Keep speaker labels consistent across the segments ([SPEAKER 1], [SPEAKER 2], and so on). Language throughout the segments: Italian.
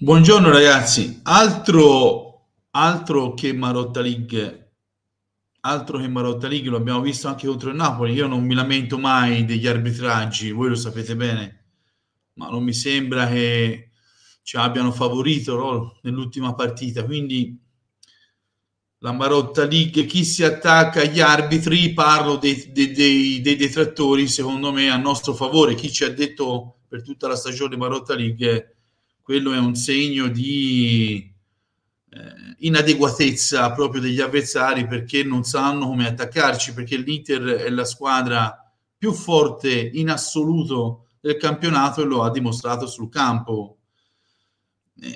[SPEAKER 1] Buongiorno ragazzi, altro, altro, che Marotta League, altro che Marotta League, lo abbiamo visto anche contro il Napoli, io non mi lamento mai degli arbitraggi, voi lo sapete bene, ma non mi sembra che ci abbiano favorito no, nell'ultima partita, quindi la Marotta League, chi si attacca agli arbitri, parlo dei, dei, dei, dei detrattori, secondo me a nostro favore, chi ci ha detto per tutta la stagione Marotta League quello è un segno di eh, inadeguatezza proprio degli avversari perché non sanno come attaccarci, perché l'Inter è la squadra più forte in assoluto del campionato e lo ha dimostrato sul campo. E,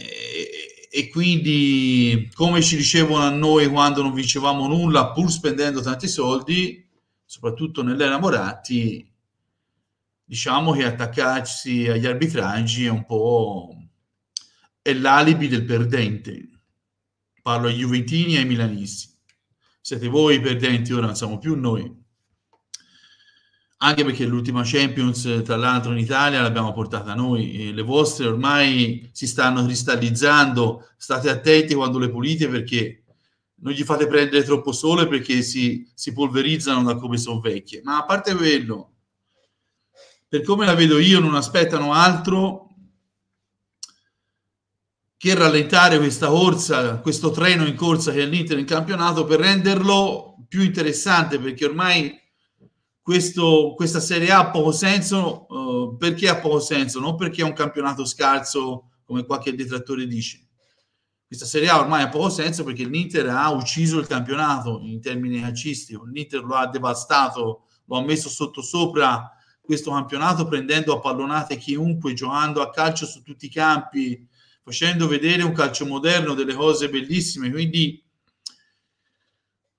[SPEAKER 1] e quindi come ci dicevano a noi quando non vincevamo nulla, pur spendendo tanti soldi, soprattutto nell'era Moratti, diciamo che attaccarsi agli arbitraggi è un po' è l'alibi del perdente. Parlo ai Juventini e ai Milanisti. Siete voi i perdenti, ora non siamo più noi. Anche perché l'ultima Champions, tra l'altro, in Italia l'abbiamo portata noi. E le vostre ormai si stanno cristallizzando. State attenti quando le pulite perché non gli fate prendere troppo sole perché si, si polverizzano da come sono vecchie. Ma a parte quello, per come la vedo io, non aspettano altro che rallentare questa corsa, questo treno in corsa che è l'Inter in campionato per renderlo più interessante perché ormai questo, questa Serie A ha poco senso uh, perché ha poco senso, non perché è un campionato scarso come qualche detrattore dice. Questa Serie A ormai ha poco senso perché l'Inter ha ucciso il campionato in termini calcistici, l'Inter lo ha devastato, lo ha messo sottosopra questo campionato prendendo a pallonate chiunque, giocando a calcio su tutti i campi, facendo vedere un calcio moderno, delle cose bellissime, quindi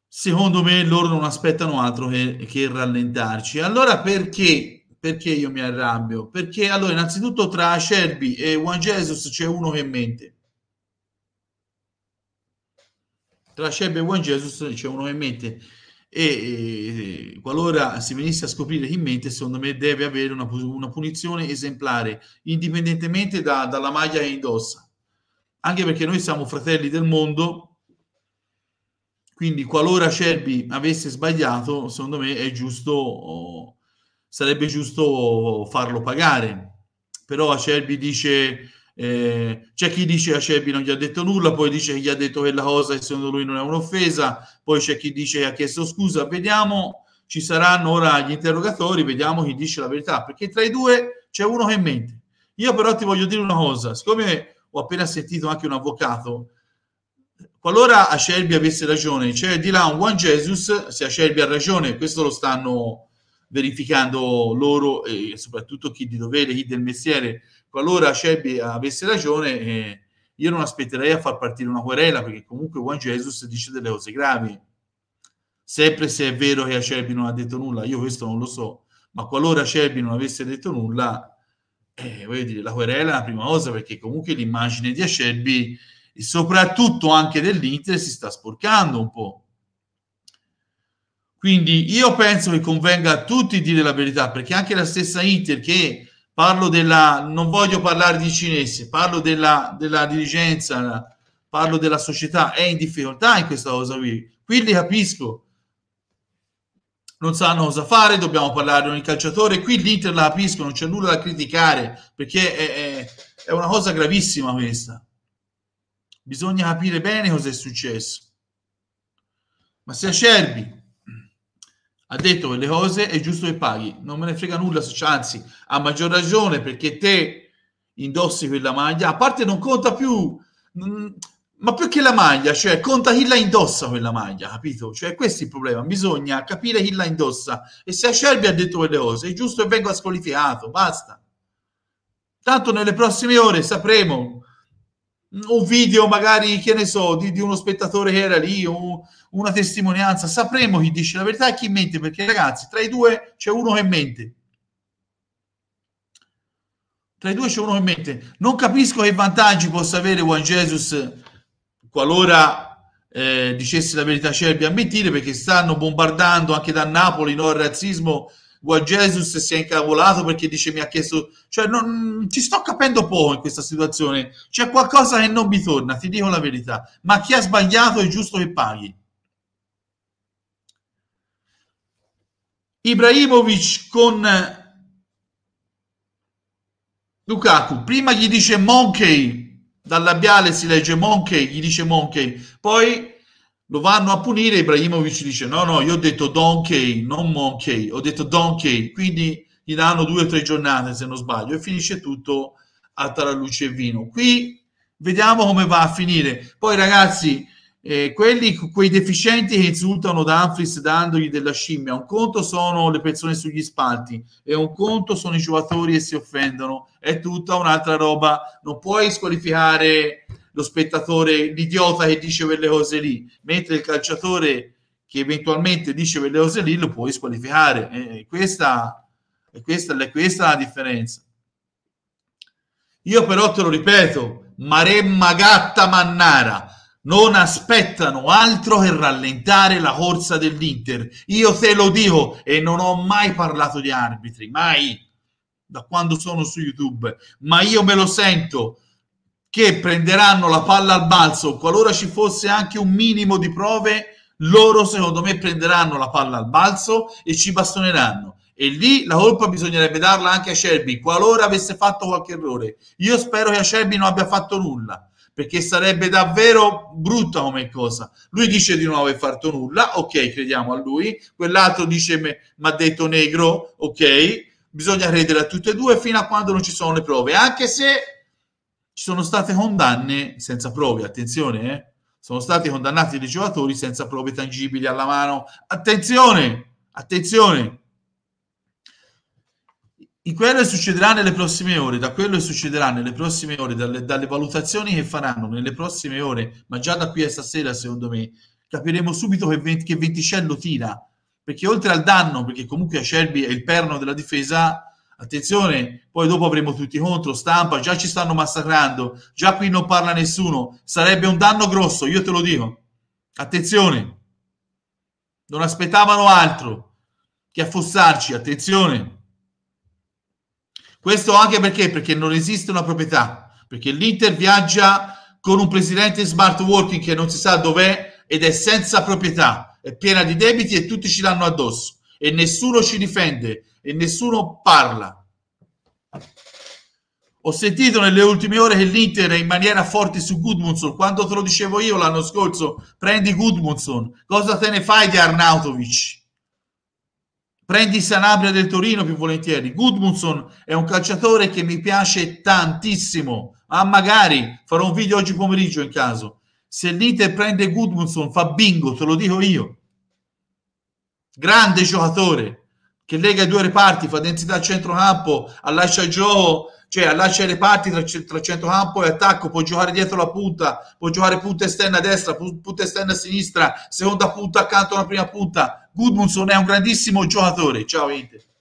[SPEAKER 1] secondo me loro non aspettano altro che, che rallentarci. Allora perché? Perché io mi arrabbio? Perché allora innanzitutto tra Acerbi e Juan Jesus c'è uno che mente. Tra Acerbi e Juan Jesus c'è uno che mente e, e qualora si venisse a scoprire chi mente, secondo me deve avere una, una punizione esemplare, indipendentemente da, dalla maglia che indossa. Anche perché noi siamo fratelli del mondo, quindi qualora Cerbi avesse sbagliato, secondo me è giusto, sarebbe giusto farlo pagare. Però Acerbi dice eh, c'è chi dice che a Cebi non gli ha detto nulla, poi dice che gli ha detto quella cosa e secondo lui non è un'offesa, poi c'è chi dice che ha chiesto scusa. Vediamo, ci saranno ora gli interrogatori, vediamo chi dice la verità, perché tra i due c'è uno che mente. Io però ti voglio dire una cosa, siccome ho appena sentito anche un avvocato, qualora a Shelby avesse ragione, c'è di là un Juan Jesus, se a Shelby ha ragione, questo lo stanno verificando loro e soprattutto chi di dovere, chi del mestiere, qualora Acebi avesse ragione, eh, io non aspetterei a far partire una querela perché comunque Juan Jesus dice delle cose gravi. Sempre se è vero che Acebi non ha detto nulla, io questo non lo so, ma qualora Acebi non avesse detto nulla, eh, voglio dire, la querela è la prima cosa perché comunque l'immagine di Acebi e soprattutto anche dell'Inter si sta sporcando un po'. Quindi io penso che convenga a tutti dire la verità perché anche la stessa Inter che parlo della, non voglio parlare di cinese, parlo della, della dirigenza, parlo della società, è in difficoltà in questa cosa qui. Qui li capisco, non sanno cosa fare, dobbiamo parlare con il calciatore. Qui l'Inter la capisco, non c'è nulla da criticare perché è, è, è, una cosa gravissima questa. Bisogna capire bene cosa è successo. Ma se Acerbi ha detto che le cose è giusto che paghi, non me ne frega nulla, anzi ha maggior ragione perché te indossi quella maglia, a parte non conta più, ma più che la maglia, cioè conta chi la indossa quella maglia, capito? Cioè questo è il problema, bisogna capire chi la indossa e se Acerbi ha detto quelle cose è giusto che venga squalificato, basta. Tanto nelle prossime ore sapremo un video magari, che ne so, di, di uno spettatore che era lì, o una testimonianza, sapremo chi dice la verità e chi mente, perché ragazzi, tra i due c'è uno che mente. Tra i due c'è uno che mente. Non capisco che vantaggi possa avere Juan Jesus qualora eh, dicesse la verità Cerbi a mentire, perché stanno bombardando anche da Napoli no, il razzismo Guai Jesus si è incavolato perché dice mi ha chiesto, cioè non ci sto capendo poco in questa situazione, c'è qualcosa che non mi torna, ti dico la verità, ma chi ha sbagliato è giusto che paghi. Ibrahimovic con eh, Lukaku, prima gli dice Monkey, dal labiale si legge Monkey, gli dice Monkey, poi lo vanno a punire. Ibrahimovic dice: No, no, io ho detto Donkey, non Monkey, ho detto Donkey, quindi gli danno due o tre giornate se non sbaglio, e finisce tutto a Taraluce e Vino. Qui vediamo come va a finire. Poi, ragazzi, eh, quelli, quei deficienti che insultano Danfris dandogli della scimmia, un conto sono le persone sugli spalti e un conto sono i giocatori che si offendono, è tutta un'altra roba. Non puoi squalificare lo spettatore, l'idiota che dice quelle cose lì, mentre il calciatore che eventualmente dice quelle cose lì lo puoi squalificare. E questa, e questa, e questa è la differenza. Io però te lo ripeto, Maremma Gatta Mannara non aspettano altro che rallentare la corsa dell'Inter. Io te lo dico e non ho mai parlato di arbitri, mai da quando sono su YouTube, ma io me lo sento che prenderanno la palla al balzo, qualora ci fosse anche un minimo di prove, loro secondo me prenderanno la palla al balzo e ci bastoneranno. E lì la colpa bisognerebbe darla anche a Cerbi, qualora avesse fatto qualche errore. Io spero che a Cerbi non abbia fatto nulla, perché sarebbe davvero brutta come cosa. Lui dice di non aver fatto nulla, ok, crediamo a lui. Quell'altro dice, mi ha detto negro, ok. Bisogna credere a tutte e due fino a quando non ci sono le prove, anche se ci sono state condanne senza prove, attenzione, eh? sono stati condannati dei giocatori senza prove tangibili alla mano. Attenzione, attenzione. In quello che succederà nelle prossime ore, da quello che succederà nelle prossime ore, dalle, dalle valutazioni che faranno nelle prossime ore, ma già da qui a stasera, secondo me, capiremo subito che, che Venticello tira, perché oltre al danno, perché comunque Acerbi è il perno della difesa, Attenzione, poi dopo avremo tutti contro, stampa, già ci stanno massacrando, già qui non parla nessuno, sarebbe un danno grosso, io te lo dico. Attenzione, non aspettavano altro che affossarci, attenzione. Questo anche perché? Perché non esiste una proprietà, perché l'Inter viaggia con un presidente smart working che non si sa dov'è ed è senza proprietà, è piena di debiti e tutti ci l'hanno addosso e nessuno ci difende e nessuno parla. Ho sentito nelle ultime ore che l'Inter è in maniera forte su Gudmundsson. Quando te lo dicevo io l'anno scorso, prendi Gudmundsson. Cosa te ne fai di Arnautovic? Prendi Sanabria del Torino più volentieri. Gudmundsson è un calciatore che mi piace tantissimo. Ah, magari farò un video oggi pomeriggio in caso. Se l'Inter prende Gudmundsson fa bingo, te lo dico io grande giocatore che lega i due reparti, fa densità al centrocampo, allaccia il gioco, cioè allaccia i reparti tra, tra centrocampo e attacco, può giocare dietro la punta, può giocare punta esterna a destra, punta esterna a sinistra, seconda punta accanto alla prima punta. Goodmanson è un grandissimo giocatore. Ciao Inter.